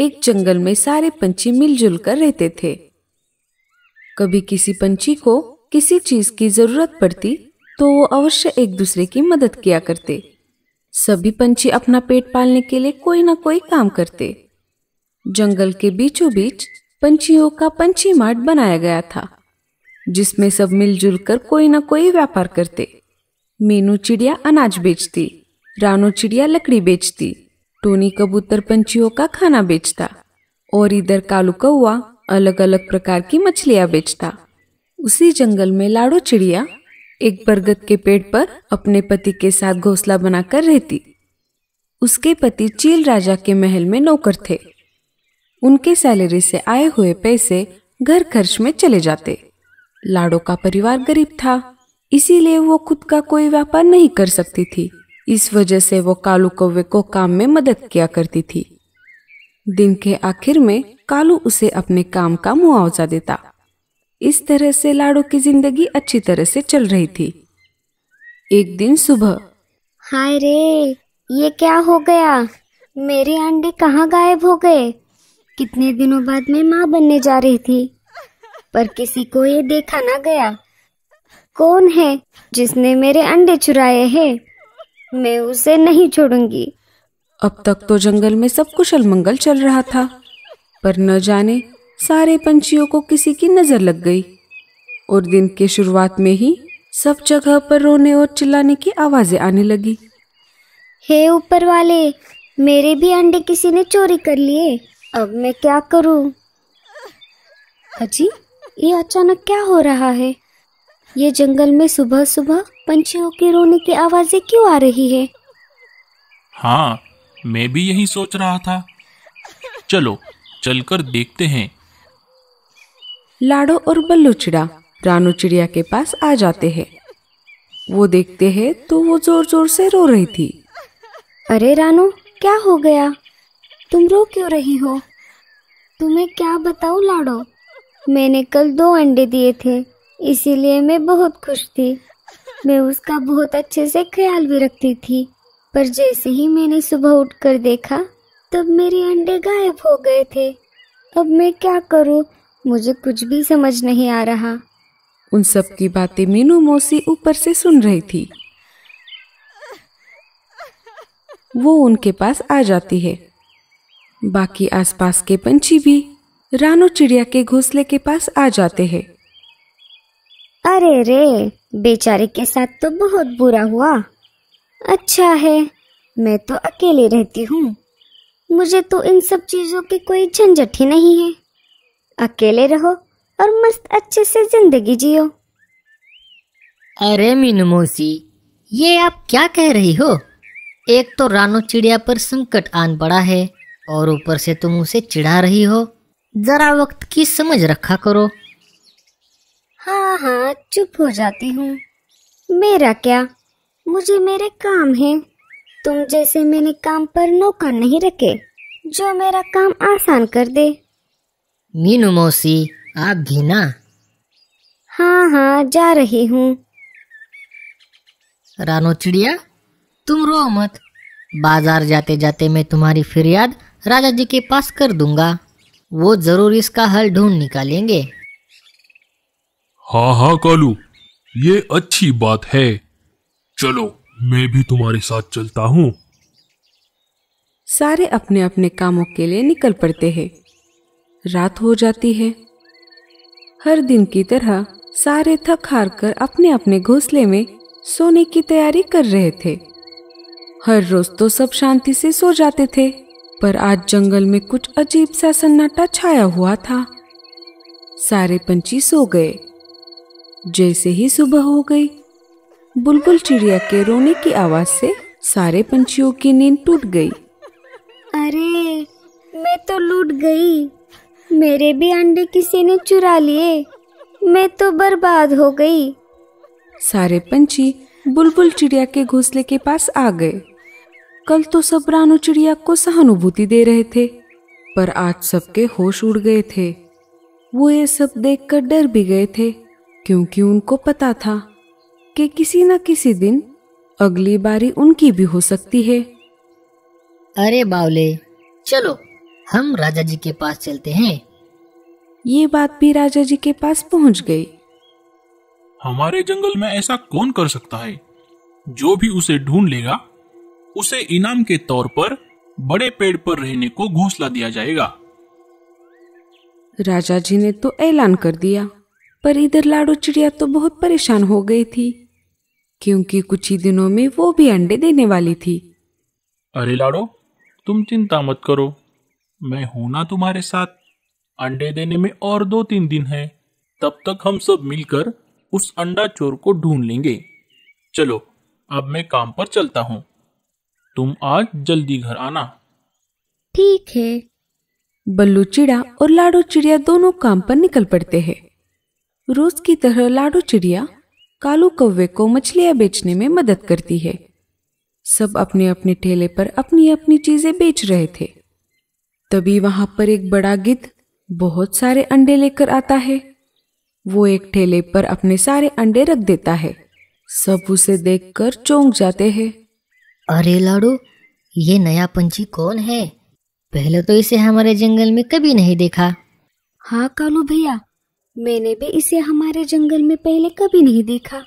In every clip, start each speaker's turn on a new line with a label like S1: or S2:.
S1: एक जंगल में सारे पंछी मिलजुल कर रहते थे कभी किसी पंछी को किसी चीज की जरूरत पड़ती तो वो अवश्य एक दूसरे की मदद किया करते सभी पंछी अपना पेट पालने के लिए कोई ना कोई काम करते जंगल के बीचों बीच पंछियों का पंछी मार्ट बनाया गया था जिसमें सब मिलजुल कर कोई ना कोई व्यापार करते मीनू चिड़िया अनाज बेचती रानू चिड़िया लकड़ी बेचती टोनी कबूतर पंछियों का खाना बेचता और इधर कालू कौआ अलग अलग प्रकार की मछलियाँ बेचता उसी जंगल में लाड़ो चिड़िया एक बरगद के पेड़ पर अपने पति के साथ घोंसला बनाकर रहती उसके पति चील राजा के महल में नौकर थे उनके सैलरी से आए हुए पैसे घर खर्च में चले जाते लाडो का परिवार गरीब था इसीलिए वो खुद का कोई व्यापार नहीं कर सकती थी इस वजह से वो कालू कौवे को काम में मदद किया करती थी दिन के आखिर में कालू उसे अपने काम का मुआवजा देता इस तरह से लाडो की जिंदगी अच्छी तरह से चल रही थी एक दिन सुबह
S2: हाय रे ये क्या हो गया मेरे अंडे कहाँ गायब हो गए कितने दिनों बाद मैं माँ बनने जा रही थी पर किसी को ये देखा ना गया कौन है जिसने मेरे
S1: अंडे चुराए हैं मैं उसे नहीं छोड़ूंगी अब तक तो जंगल में सब कुशल मंगल चल रहा था पर न जाने सारे पंछियों को किसी की नजर लग गई और दिन के शुरुआत में ही सब जगह पर रोने और चिल्लाने की आवाजें आने लगी हे ऊपर वाले मेरे भी
S2: अंडे किसी ने चोरी कर लिए अब मैं क्या करूं? अजी ये अचानक क्या हो रहा है ये जंगल में सुबह सुबह पंछियों के रोने की आवाजें क्यों आ रही है
S3: हाँ मैं भी यही सोच रहा था चलो चलकर देखते हैं
S1: लाडो और बल्लू चिड़ा रानू चिड़िया के पास आ जाते हैं वो देखते हैं तो वो जोर जोर से रो रही थी अरे रानू क्या हो गया
S2: तुम रो क्यों रही हो तुम्हें क्या बताऊं लाडो मैंने कल दो अंडे दिए थे इसीलिए मैं बहुत खुश थी मैं उसका बहुत अच्छे से ख्याल भी रखती थी पर जैसे ही मैंने सुबह उठकर देखा तब मेरे अंडे गायब हो गए थे अब मैं क्या करूं? मुझे कुछ
S1: भी समझ नहीं आ रहा उन सब की बातें मीनू मौसी ऊपर से सुन रही थी वो उनके पास आ जाती है बाकी आसपास के पंछी भी रानो चिड़िया के घोंसले के पास आ जाते हैं अरे रे बेचारे के साथ तो बहुत
S2: बुरा हुआ अच्छा है मैं तो अकेले रहती हूँ मुझे तो इन सब चीज़ों की कोई झंझट ही नहीं है अकेले रहो
S4: और मस्त अच्छे से जिंदगी जियो अरे मीनू मौसी ये आप क्या कह रही हो एक तो रानो चिड़िया पर संकट आन पड़ा है और ऊपर से तुम उसे चिढ़ा रही हो जरा वक्त की समझ रखा करो
S2: हाँ हाँ चुप हो जाती हूँ मेरा क्या मुझे मेरे काम है तुम जैसे मैंने काम पर नौकर नहीं रखे जो मेरा काम आसान कर दे मीनू मौसी आप
S4: भी ना हाँ हाँ जा रही हूँ रानो चिड़िया तुम रो मत बाजार जाते जाते मैं तुम्हारी फिरियाद राजा जी के पास कर दूंगा वो जरूर इसका हल ढूंढ निकालेंगे
S5: हाँ हाँ कालू ये अच्छी बात है चलो मैं भी तुम्हारे साथ चलता हूँ
S1: सारे अपने अपने कामों के लिए निकल पड़ते हैं रात हो जाती है हर दिन की तरह सारे थक हार कर अपने अपने घोंसले में सोने की तैयारी कर रहे थे हर रोज तो सब शांति से सो जाते थे पर आज जंगल में कुछ अजीब सा सन्नाटा छाया हुआ था सारे पंछी सो गए जैसे ही सुबह हो गई बुलबुल चिड़िया के रोने की आवाज से सारे पंछियों की नींद टूट गई
S2: अरे मैं तो लूट गई मेरे भी अंडे किसी ने चुरा
S1: लिए मैं तो बर्बाद हो गई सारे पंछी बुलबुल चिड़िया के घोंसले के पास आ गए कल तो सब रानो चिड़िया को सहानुभूति दे रहे थे पर आज सबके होश उड़ गए थे वो ये सब देखकर डर भी गए थे क्योंकि उनको पता था कि किसी न किसी
S4: दिन अगली बारी उनकी भी हो सकती है अरे बावले चलो हम राजा जी के पास चलते हैं ये बात भी राजा जी के पास पहुंच गई
S3: हमारे जंगल में ऐसा कौन कर सकता है जो भी उसे ढूंढ लेगा उसे इनाम के तौर पर बड़े पेड़ पर रहने को घोसला दिया जाएगा
S1: राजा जी ने तो ऐलान कर दिया पर इधर लाडो चिड़िया तो बहुत परेशान हो गई थी क्योंकि कुछ ही दिनों में वो भी अंडे देने वाली थी
S3: अरे लाडो तुम चिंता मत करो मैं हूं ना तुम्हारे साथ अंडे देने में और दो तीन दिन है तब तक हम सब मिलकर उस अंडा चोर को ढूंढ लेंगे चलो अब मैं काम पर चलता हूँ तुम आज जल्दी घर आना
S1: ठीक है बल्लू चिड़ा और लाडो चिड़िया दोनों काम पर निकल पड़ते हैं रोज की तरह लाडो चिड़िया कालू कौवे को मछलियां बेचने में मदद करती है सब अपने अपने ठेले पर अपनी अपनी चीजें बेच रहे थे तभी वहां पर एक बड़ा गिद्ध बहुत सारे अंडे लेकर आता है वो एक ठेले पर अपने सारे अंडे रख देता है सब उसे
S4: देखकर चौंक जाते हैं अरे लाडू ये नया पंछी कौन है पहले तो इसे हमारे जंगल में कभी नहीं देखा हाँ कालू भैया
S1: मैंने भी इसे हमारे जंगल में पहले कभी नहीं देखा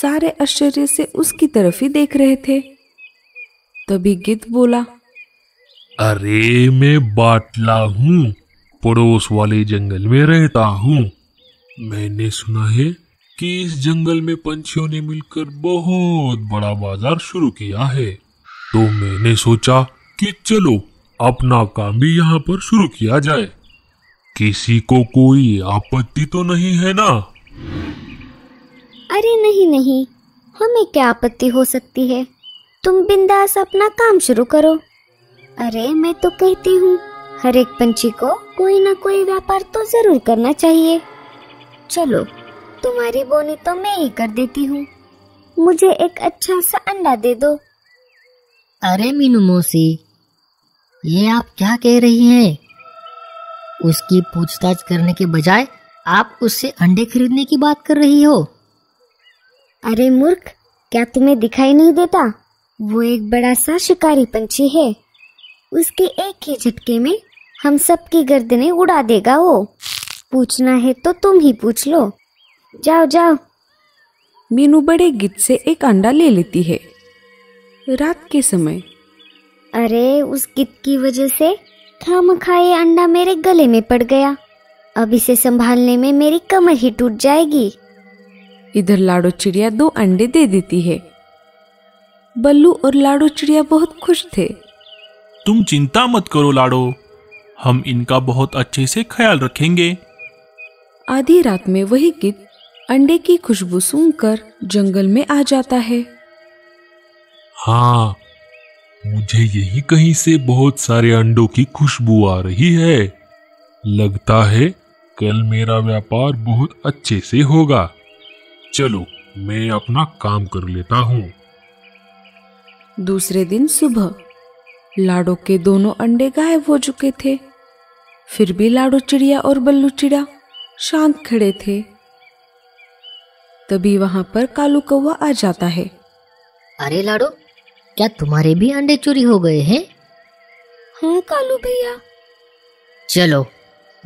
S1: सारे आश्चर्य से उसकी तरफ ही देख रहे थे तभी गिद्ध बोला
S5: अरे मैं बाटला हूँ पड़ोस वाले जंगल में रहता हूँ मैंने सुना है कि इस जंगल में पंछियों ने मिलकर बहुत बड़ा बाजार शुरू किया है तो मैंने सोचा कि चलो अपना काम भी यहाँ पर शुरू किया जाए किसी को कोई आपत्ति तो नहीं है ना
S2: अरे नहीं नहीं हमें क्या आपत्ति हो सकती है तुम बिंदास अपना काम शुरू करो अरे मैं तो कहती हूँ हर एक पंछी को कोई ना कोई व्यापार तो जरूर करना चाहिए चलो तुम्हारी बोनी तो मैं ही कर देती हूँ
S4: मुझे एक अच्छा सा अंडा दे दो अरे मीनू मौसी ये आप क्या कह रही हैं? उसकी पूछताछ करने के बजाय आप उससे अंडे खरीदने की बात कर रही हो अरे मूर्ख
S2: क्या तुम्हें दिखाई नहीं देता वो एक बड़ा सा शिकारी पंछी है उसके एक ही झटके में हम सब की गर्दनें उड़ा देगा वो पूछना
S1: है तो तुम ही पूछ लो जाओ जाओ मीनू बड़े गिद्ध से एक अंडा ले लेती है रात के समय अरे उस
S2: गिद्ध की वजह से खाम खाए अंडा मेरे गले में पड़ गया अब इसे
S1: संभालने में मेरी कमर ही टूट जाएगी इधर लाडो चिड़िया दो अंडे दे देती है बल्लू और लाडो चिड़िया बहुत खुश थे
S3: तुम चिंता मत करो लाडो हम इनका बहुत अच्छे से ख्याल रखेंगे
S1: आधी रात में वही गिद्ध अंडे की खुशबू सूंघकर जंगल में आ जाता है
S5: हाँ मुझे यही कहीं से बहुत सारे अंडों की खुशबू आ रही है लगता है कल मेरा व्यापार बहुत अच्छे से होगा चलो मैं अपना काम कर लेता हूँ
S1: दूसरे दिन सुबह लाडो के दोनों अंडे गायब हो चुके थे फिर भी लाडो चिड़िया और बल्लू चिड़िया
S4: शांत खड़े थे तभी वहां पर कालू कौवा आ जाता है अरे लाडो क्या तुम्हारे भी अंडे चोरी हो गए हैं हाँ कालू भैया चलो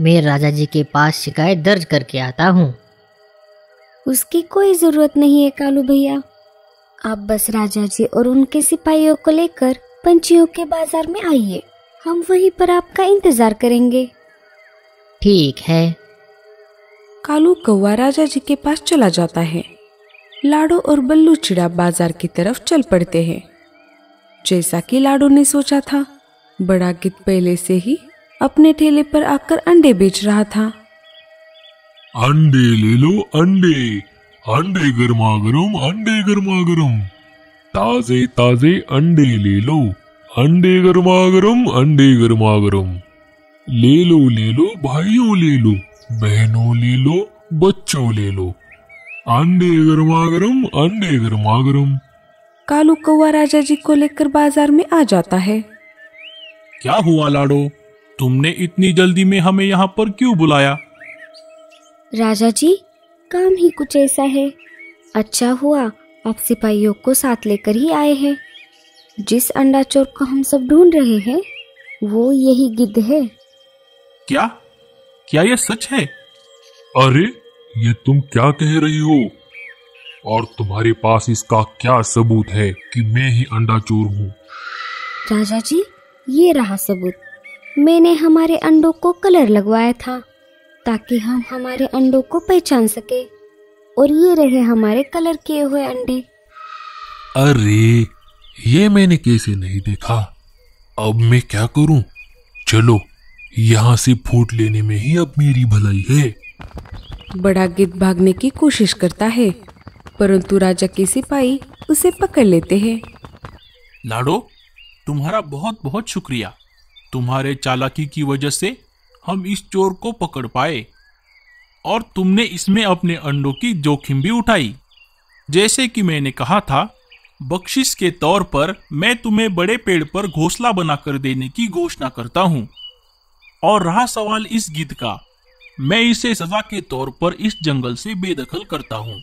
S4: मैं राजा जी के पास शिकायत दर्ज करके आता हूँ उसकी कोई जरूरत नहीं है कालू भैया
S2: आप बस राजा जी और उनके सिपाहियों को लेकर पंछियों के बाजार में आइए
S1: हम वहीं पर आपका इंतजार करेंगे
S4: ठीक है
S1: कालू कौवा राजा जी के पास चला जाता है लाडो और बल्लू चिड़ा बाजार की तरफ चल पड़ते हैं जैसा कि लाडो ने सोचा था बड़ा गिद्ध पहले से ही अपने ठेले पर आकर अंडे बेच रहा था
S5: अंडे ले लो अंडे अंडे गर्मा गरम अंडे गर्मा गरम ताजे ताजे अंडे ले लो अंडे गर्मा गरम अंडे गर्मा गरम ले लो ले लो भाइयों ले लो बहनों ले लो बच्चों ले लो अंडे गर्मा गरम अंडे गर्मा
S3: गरम
S1: कालू कौआ राजा जी को लेकर बाजार में आ जाता है
S3: क्या हुआ लाडो तुमने इतनी जल्दी में हमें यहाँ पर क्यों बुलाया
S2: राजा जी काम ही कुछ ऐसा है अच्छा हुआ आप सिपाहियों को साथ लेकर ही आए हैं जिस अंडा चोर को हम सब ढूंढ रहे हैं वो यही गिद्ध है
S3: क्या क्या ये सच है
S5: अरे ये तुम क्या कह रही हो और तुम्हारे पास इसका क्या सबूत है कि मैं ही अंडा चोर हूँ
S2: राजा जी ये रहा सबूत मैंने हमारे अंडों को कलर लगवाया था ताकि हम हमारे अंडों को पहचान सके और ये रहे हमारे कलर किए हुए अंडे
S5: अरे ये मैंने कैसे नहीं देखा अब मैं क्या करूं? चलो यहाँ से फूट लेने में ही अब मेरी भलाई है
S1: बड़ा गिद्ध भागने की कोशिश करता है परंतु राजा के सिपाही उसे पकड़ लेते हैं
S3: लाडो तुम्हारा बहुत बहुत शुक्रिया तुम्हारे चालाकी की वजह से हम इस चोर को पकड़ पाए और तुमने इसमें अपने अंडों की जोखिम भी उठाई जैसे कि मैंने कहा था बख्शिश के तौर पर मैं तुम्हें बड़े पेड़ पर घोसला बनाकर देने की घोषणा करता हूँ और रहा सवाल इस गीत का मैं इसे सजा के तौर पर इस जंगल से बेदखल करता हूँ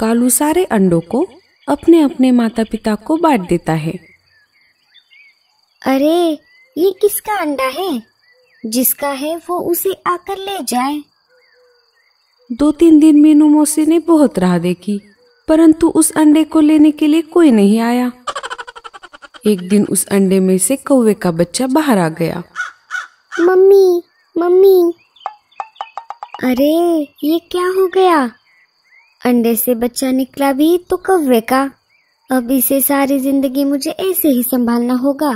S1: कालू सारे अंडों को अपने अपने माता पिता को बांट देता है
S2: अरे ये किसका अंडा है जिसका है वो उसे आकर ले
S1: जाए दो तीन दिन मीनू मौसी ने बहुत राह देखी परंतु उस अंडे को लेने के लिए कोई नहीं आया एक दिन उस अंडे में से कौवे का बच्चा बाहर आ गया
S2: मम्मी मम्मी अरे ये क्या हो गया अंडे से बच्चा निकला भी तो कव्वे का अब इसे सारी जिंदगी मुझे ऐसे ही संभालना होगा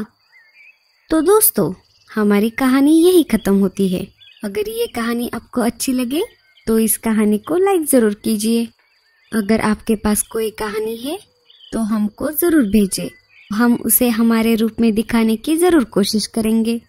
S2: तो दोस्तों हमारी कहानी यही ख़त्म होती है अगर ये कहानी आपको अच्छी लगे तो इस कहानी को लाइक ज़रूर कीजिए अगर आपके पास कोई कहानी है तो हमको ज़रूर भेजें हम उसे हमारे रूप में दिखाने की ज़रूर कोशिश करेंगे